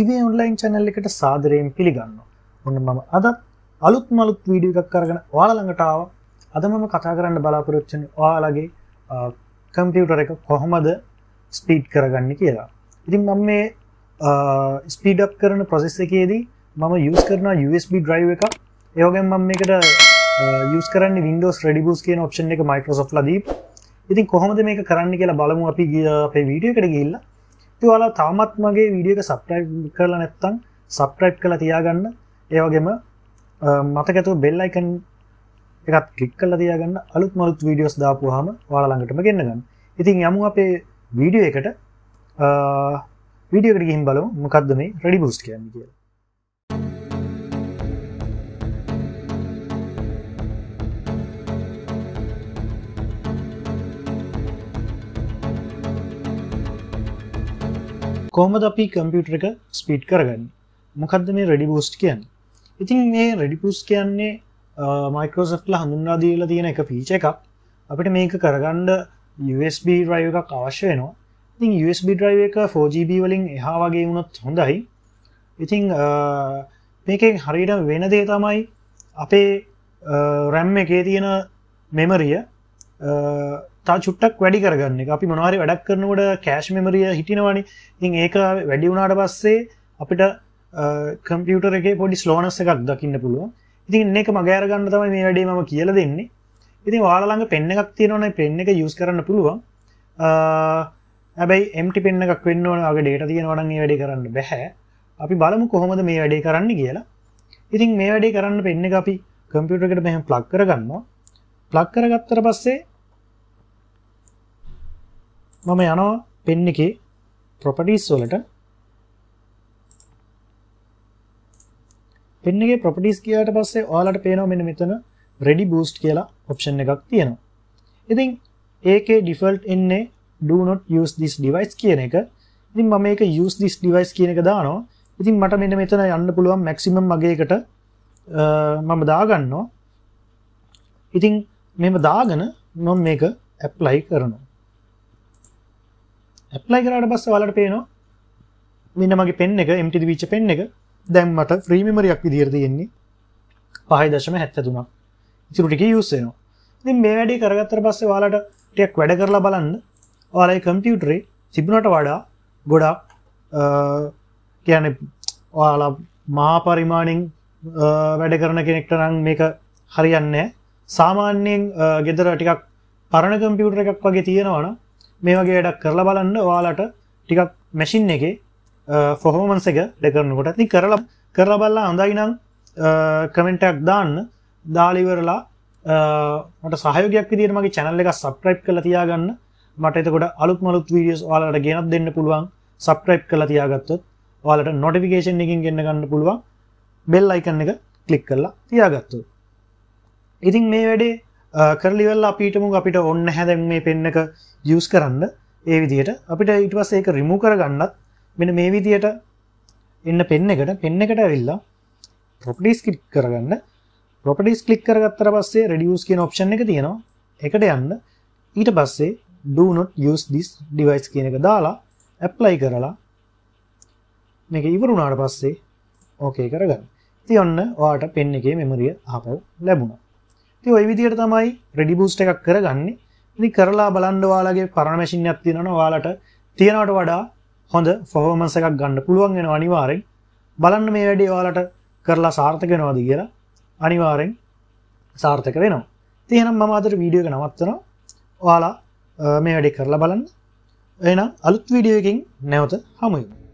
ඉවේ online channel එකට සාදරයෙන් පිළිගන්න ඔන්න මම අදත් අලුත් මලුත් වීඩිය එකක් කරගෙන වාලළඟටාව අද මම කතා කරන්න බලාපොරොච්චන ඔයාලගේ කම්පියුටර එක කොහොමද ස්පීඩ් කරගන්න කියලා ඉතින් මම මේ ස්පීඩක් කරන ප්‍රොසෙස් එකේදී මම යස් කරන USB ඩ්‍රයි් එක ඒෝගෙන් මම එකට යස් කරන්න වින්ඩෝස් රඩිබස් කියන ඔප්ෂන් එක මයිකෝසෝ ලදී ඉතින් කොහොමද මේක කරන්න කියලා බලමු අපි ගිය අපේ වීඩියකට ගිල්ලා තිවාලා තාමත් මගේ වීඩියක සප්‍රයි් කරලා නැත්තං සප්‍රයිප් කළ තියාගන්න ඒවගේම මතකඇතු බෙල්ලයිකන් එකත් කලික් කල තියාගන්න අලුත් මලුත් වීඩියෝස් දාපුහම වාලඟටම ගෙන්න්නගන්න ඉතින් යමු අපේ වීඩියෝ එකට වීඩියෝකට ගිහින් බලමු මොකක්ද මේ රඩි බූස්් කියන්නේ කියලා කොහොමද අපි කම්පියුටර් එක ස්පීඩ් කරගන්න මොකක්ද මේ රෙඩි බූස්ට් කියන්න ඉතින් මේ රෙඩි පස් කියන්නේ මයිකෝසට්ල හඳුන්නා දීලා තියෙන එක පීච එකක් අපිට මේක කරගන්න USB රයි එකක් අවශ්‍ය වෙනවා ඉතින් USB ්‍රයි එක 4GB වලින් එහා වගේ වුණොත් හොඳයි ඉතිං මේකෙන් හරිට වෙන දේ තමයි අපේ රැම් එකේ තියෙන මෙමරිය තා චුට්ටක් වැඩි කරගන්න එක අපි මොනවාරි වැඩක් කරනකොට කෑශ් මෙමරිය හිටිනවනි ඉතින් ඒක වැඩි වුණාට පස්සේ අපිට කම්පියුටර එක පොඩි ස්ලෝනස් එකක් දකින්න පුළුව ඉතින් එක මගෑරගන්න තමයි මේ වැඩේ ම කියල දෙන්නේ ඉතින් වාලළඟ පෙන්න්න එකක් තියෙනවන පෙන්න්න එක යුස් කරන්න පුළුවන් ඇබයි එමටි පෙන්න්න එකක් වෙන්න ඕනගේ ඩේට තියෙනවන මේ වැඩි කරන්න බැහැ අපි බලමු කොහොමද මේ වැඩේ කරන්න කියලා ඉතින් මේ වැඩේ කරන්න පෙන්න්න අපි කම්පියුටකට මෙහ ප්ලක් කරගන්නවා ප්ලක් කරගත්තර පස්සේ මම යනවා පෙන් එකේ ප්‍රොපටිස් වලට පෙන් එකේ ප්‍රොපටිස් කියාට පස්සේ ඔයාලට පේනවා මෙන්න මෙතන ready boost කියලා ඔප්ෂන් එකක් තියෙනවා. ඉතින් ඒකේ default එන්නේ do not use this device කියන එක. ඉතින් මම මේක use this device කියන එක දානවා. ඉතින් මට මෙන්න මෙතන යන්න පුළුවන් maximum මගේ එකට මම දාගන්නවා. ඉතින් මෙහෙම දාගෙන මම මේක apply කරනවා. ඇප්ලයි කරට පස්ස වලට පේනවා මෙන්න මගේ පෙන් එක එමටි විච පෙන් එක දැම් මට ෆ්‍රීමමරයක් විදිරතියෙන්නේ පහයි දශම හැත්තතුනක් ඉතුරටික යුස්සයනවා ති මේ වැඩි කරගත්තර පස්සේ වාලට ටයක් වැඩ කරලා බලන්න වාලයි කම්පියුටරේ තිබුණට වඩා ගොඩක් කියන වාලා මා පරිමාණින් වැඩ කරන කෙනෙක්ට නං මේක හරියන්නේ සාමාන්‍යයෙන් ගෙදර ටිකක් පරණ කම්පියුටර එකක් වගේ තියෙනවන මේ වගේ වැඩක් කරලා බලන්න ඔයාලට ටිකක් මැසින් එක ෆොහෝමන්ස එක දෙකරනකොට ඇති කරලා කරලා බල්ලා අඳයිනම් කමෙන්ටක් දාන්න දාලිවරලා මට සහයෝගයක් විදිහට මගේ channel එක subscribe කරලා තියාගන්න මට එතකොට අලුත් මලුත් වීඩියෝස් ඔයාලට ගෙනත් දෙන්න පුළුවන් subscribe කරලා තියාගත්තොත් ඔයාලට notification එකකින් ගෙන්න ගන්න පුළුවන් bell icon එක click කරලා තියාගත්තොත් ඉතින් මේ වැඩේ කරලිවල්ලා uh, අපිටමු අපිට ඔන්න හැදැන් මේ පෙන්නක යස් කරන්න ඒ විදියට අපිට ඉටවස් ඒක රිමු කරගන්නත් මෙන මේ විදියට එන්න පෙන්න එකට පෙන්න එකට ඇවිල්ලා පොපටිස් කිප් කරගන්න පොපටිස් කලික් කරගත්තර පස්සේ රඩියස් කියන ඔප්ෂන් එක තියෙනවා එකට යන්න ඊට පස්සේ ඩනොට යස් දිස් ඩිවයිස් කියන එක දාලා ඇප්ලයි කරලා මේක ඉවරුණාට පස්සේ ඕකේ කරගන්න ති ඔන්න වාට පෙන්න එකේ මෙමරිය ආපව ලැබුණා ති ඔයි විදියට තමයි රෙඩිබූස්ට එකක් කරගන්නේ නි කරලා බලන්ඩවාලගේ පරණමැසින් ඇත්තිනන වාලට තියෙනවට වඩා හොඳ ෆොහෝමන්ස එකක් ගණ්ඩ පුළුවන් වෙන අනිවාරෙන් බලන්න මේ වැඩේ වාලට කරලා සාර්ථකෙනවාද කියලා අනිවාරෙන් සාර්ථක වෙනවා තියෙනම් මම අතර වීඩියෝක නවත්තනවා ඔයාලා මේ වැඩි කරලා බලන්න එනම් අලුත් වීඩියෝ එකින් නැවත හමුයමු